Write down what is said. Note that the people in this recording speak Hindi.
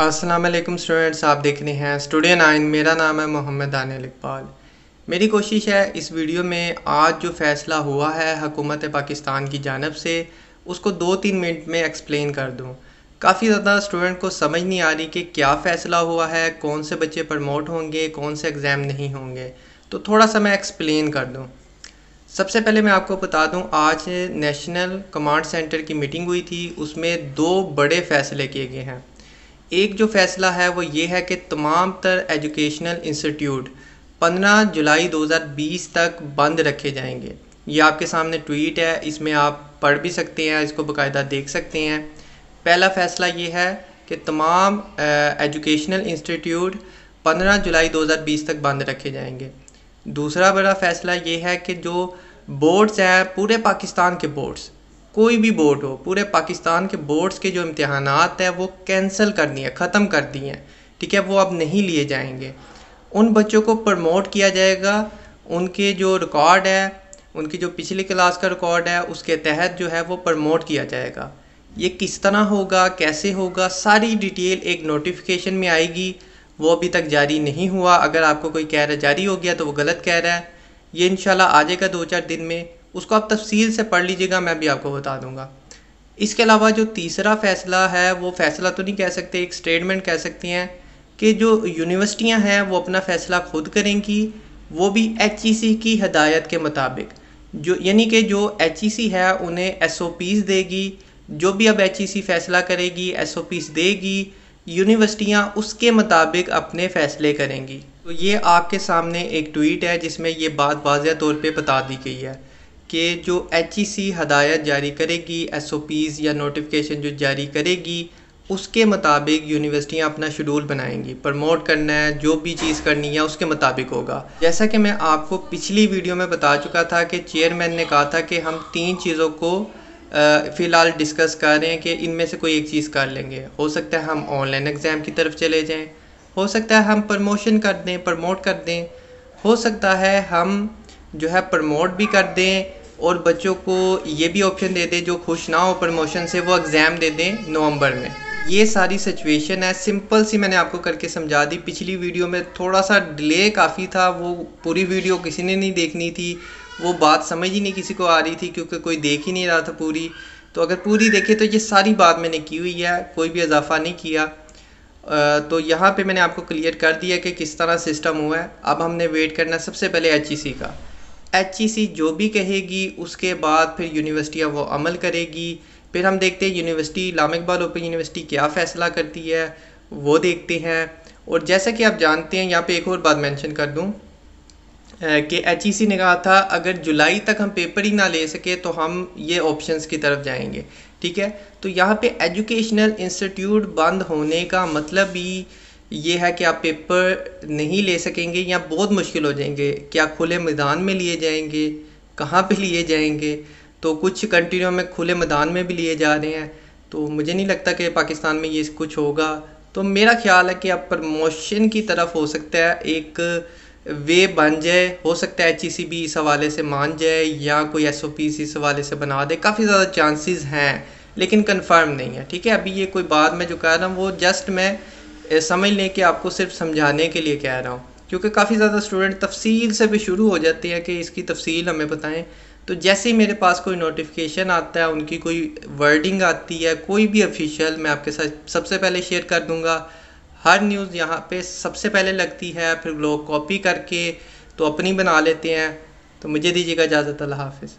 अस्सलाम वालेकुम स्टूडेंट्स आप देख रहे हैं स्टूडियो नाइन मेरा नाम है मोहम्मद दानिल इकबाल मेरी कोशिश है इस वीडियो में आज जो फ़ैसला हुआ है हकूमत पाकिस्तान की जानब से उसको दो तीन मिनट में एक्सप्लेन कर दूँ काफ़ी ज़्यादा स्टूडेंट को समझ नहीं आ रही कि क्या फ़ैसला हुआ है कौन से बच्चे प्रमोट होंगे कौन से एग्ज़ाम नहीं होंगे तो थोड़ा सा मैं एक्सप्लेन कर दूँ सबसे पहले मैं आपको बता दूं आज नेशनल कमांड सेंटर की मीटिंग हुई थी उसमें दो बड़े फ़ैसले किए गए हैं एक जो फ़ैसला है वो ये है कि तमाम तर एजुकेशनल इंस्टीट्यूट 15 जुलाई 2020 तक बंद रखे जाएंगे ये आपके सामने ट्वीट है इसमें आप पढ़ भी सकते हैं इसको बाकायदा देख सकते हैं पहला फ़ैसला ये है कि तमाम एजुकेशनल इंस्टीट्यूट 15 जुलाई 2020 तक बंद रखे जाएंगे दूसरा बड़ा फ़ैसला ये है कि जो बोर्ड्स हैं पूरे पाकिस्तान के बोर्ड्स कोई भी बोर्ड हो पूरे पाकिस्तान के बोर्ड्स के जो इम्तहान हैं वो कैंसिल कर दिए ख़त्म कर दिए हैं ठीक है वो अब नहीं लिए जाएंगे उन बच्चों को प्रमोट किया जाएगा उनके जो रिकॉर्ड है उनकी जो पिछली क्लास का रिकॉर्ड है उसके तहत जो है वो प्रमोट किया जाएगा ये किस तरह होगा कैसे होगा सारी डिटेल एक नोटिफिकेशन में आएगी वो अभी तक जारी नहीं हुआ अगर आपको कोई कह रहा जारी हो गया तो वो गलत कह रहा है ये इन आ जाएगा दो चार दिन में उसको आप तफसील से पढ़ लीजिएगा मैं भी आपको बता दूँगा इसके अलावा जो तीसरा फ़ैसला है वो फ़ैसला तो नहीं कह सकते एक स्टेटमेंट कह सकते हैं कि जो यूनिवर्सिटियां हैं वो अपना फ़ैसला खुद करेंगी वो भी एच e की हदायत के मुताबिक जो यानी कि जो एच e है उन्हें एस देगी जो भी अब एच e फ़ैसला करेगी एस देगी यूनिवर्सिटियाँ उसके मुताबिक अपने फ़ैसले करेंगी तो ये आपके सामने एक ट्वीट है जिसमें ये बात वाजह तौर पे बता दी गई है कि जो एच ई सी हदायत जारी करेगी एस ओ पीज़ या नोटिफिकेशन जो जारी करेगी उसके मुताबिक यूनिवर्सिटियाँ अपना शेड्यूल बनाएंगी प्रमोट करना है जो भी चीज़ करनी है उसके मुताबिक होगा जैसा कि मैं आपको पिछली वीडियो में बता चुका था कि चेयरमैन ने कहा था कि हम तीन चीज़ों को फ़िलहाल डिस्कस कर रहे हैं कि इनमें से कोई एक चीज़ कर लेंगे हो सकता है हम ऑनलाइन एग्ज़ाम की तरफ चले जाएँ हो सकता है हम प्रमोशन कर दें प्रमोट कर दें हो सकता है हम जो है प्रमोट भी कर दें और बच्चों को ये भी ऑप्शन दे दें जो खुश ना हो प्रमोशन से वो एग्ज़ाम दे दें नवंबर में ये सारी सिचुएशन है सिंपल सी मैंने आपको करके समझा दी पिछली वीडियो में थोड़ा सा डिले काफ़ी था वो पूरी वीडियो किसी ने नहीं देखनी थी वो बात समझ ही नहीं किसी को आ रही थी क्योंकि कोई देख ही नहीं रहा था पूरी तो अगर पूरी देखे तो ये सारी बात मैंने की हुई है कोई भी इजाफा नहीं किया तो यहाँ पे मैंने आपको क्लियर कर दिया कि किस तरह सिस्टम हुआ है अब हमने वेट करना सबसे पहले एच e का सी जो भी कहेगी उसके बाद फिर यूनिवर्सिटियाँ वो अमल करेगी फिर हम देखते हैं यूनिवर्सिटी लाम इकबाल ओपन यूनिवर्सिटी क्या फ़ैसला करती है वो देखते हैं और जैसा कि आप जानते हैं यहाँ पे एक और बात मेंशन कर दूँ कि एच e ने कहा था अगर जुलाई तक हम पेपर ही ना ले सके तो हम ये ऑप्शन की तरफ जाएंगे ठीक है तो यहाँ पर एजुकेशनल इंस्टीट्यूट बंद होने का मतलब भी ये है कि आप पेपर नहीं ले सकेंगे या बहुत मुश्किल हो जाएंगे क्या खुले मैदान में लिए जाएंगे कहाँ पे लिए जाएंगे तो कुछ कंट्रियों में खुले मैदान में भी लिए जा रहे हैं तो मुझे नहीं लगता कि पाकिस्तान में ये कुछ होगा तो मेरा ख्याल है कि आप प्रमोशन की तरफ हो सकता है एक वे बन जाए हो सकता है एच ई सी भी इस हवाले से मान जाए या कोई एस ओ पी इस हवाले से बना दे काफ़ी ज़्यादा चांसेस हैं लेकिन कंफर्म नहीं है ठीक है अभी ये कोई बात मैं जो कह रहा हूँ वो जस्ट मैं समझ लें कि आपको सिर्फ समझाने के लिए कह रहा हूँ क्योंकि काफ़ी ज़्यादा स्टूडेंट तफसील से भी शुरू हो जाती है कि इसकी तफसील हमें बताएं तो जैसे ही मेरे पास कोई नोटिफिकेशन आता है उनकी कोई वर्डिंग आती है कोई भी ऑफिशियल मैं आपके साथ सबसे पहले शेयर कर दूंगा हर न्यूज़ यहाँ पे सबसे पहले लगती है फिर लोग कॉपी करके तो अपनी बना लेते हैं तो मुझे दीजिएगा इजाज़त अल्लाह हाफिज़